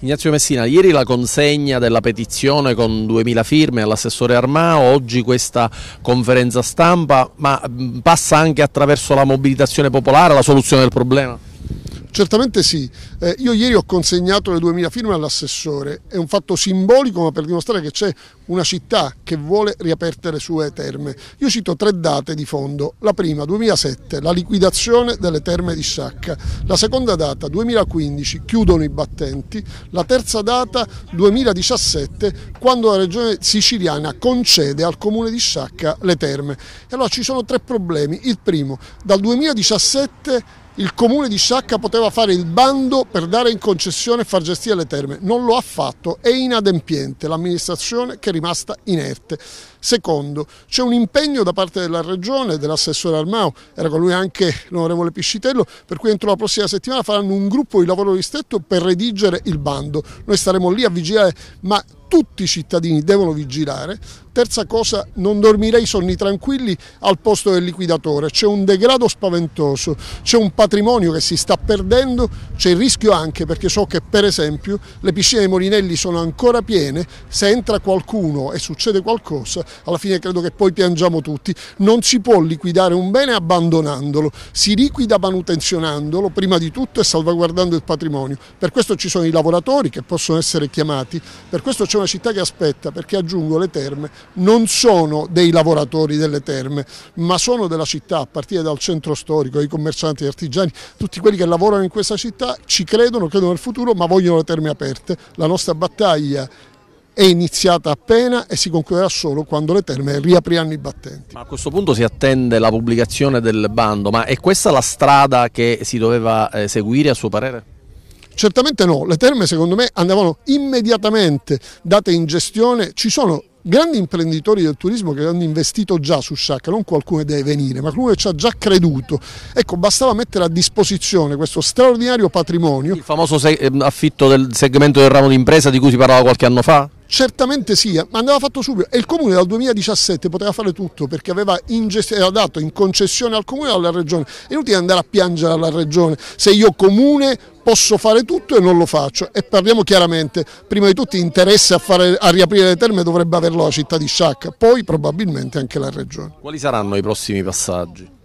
Ignazio Messina, ieri la consegna della petizione con 2000 firme all'assessore Armao, oggi questa conferenza stampa, ma mm, passa anche attraverso la mobilitazione popolare la soluzione del problema? Certamente sì, eh, io ieri ho consegnato le 2000 firme all'assessore, è un fatto simbolico ma per dimostrare che c'è una città che vuole riaperte le sue terme. Io cito tre date di fondo, la prima 2007, la liquidazione delle terme di Sciacca, la seconda data 2015, chiudono i battenti, la terza data 2017, quando la regione siciliana concede al comune di Sciacca le terme. E allora ci sono tre problemi, il primo, dal 2017 il comune di Sciacca poteva fare il bando per dare in concessione e far gestire le terme, non lo ha fatto, è inadempiente l'amministrazione che è rimasta inerte. Secondo, c'è un impegno da parte della Regione, dell'assessore Armao, era con lui anche l'onorevole Piscitello, per cui entro la prossima settimana faranno un gruppo di lavoro ristretto per redigere il bando. Noi staremo lì a vigilare, ma tutti i cittadini devono vigilare. Terza cosa, non dormirei sonni tranquilli al posto del liquidatore. C'è un degrado spaventoso, c'è un patrimonio che si sta perdendo, c'è il rischio anche perché so che per esempio le piscine dei Molinelli sono ancora piene, se entra qualcuno e succede qualcosa, alla fine credo che poi piangiamo tutti. Non si può liquidare un bene abbandonandolo, si liquida manutenzionandolo prima di tutto e salvaguardando il patrimonio. Per questo ci sono i lavoratori che possono essere chiamati, per questo c'è una città che aspetta perché aggiungo le terme, non sono dei lavoratori delle terme, ma sono della città, a partire dal centro storico, i commercianti, gli artigiani, tutti quelli che lavorano in questa città ci credono, credono nel futuro, ma vogliono le terme aperte. La nostra battaglia è iniziata appena e si concluderà solo quando le terme riapriranno i battenti. Ma a questo punto si attende la pubblicazione del bando, ma è questa la strada che si doveva eh, seguire a suo parere? Certamente no, le terme secondo me andavano immediatamente date in gestione, ci sono grandi imprenditori del turismo che hanno investito già su Sciacca, non qualcuno deve venire, ma qualcuno ci ha già creduto. Ecco, bastava mettere a disposizione questo straordinario patrimonio. Il famoso ehm, affitto del segmento del ramo d'impresa di cui si parlava qualche anno fa? Certamente sì, eh, ma andava fatto subito e il Comune dal 2017 poteva fare tutto perché aveva era dato in concessione al Comune e alla Regione. È inutile andare a piangere alla Regione se io Comune posso fare tutto e non lo faccio. E parliamo chiaramente, prima di tutto interesse a, fare, a riaprire le terme dovrebbe averlo la città di Sciacca, poi probabilmente anche la Regione. Quali saranno i prossimi passaggi?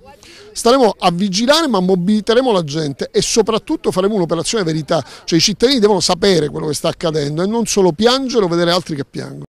staremo a vigilare ma mobiliteremo la gente e soprattutto faremo un'operazione verità, cioè i cittadini devono sapere quello che sta accadendo e non solo piangere o vedere altri che piangono.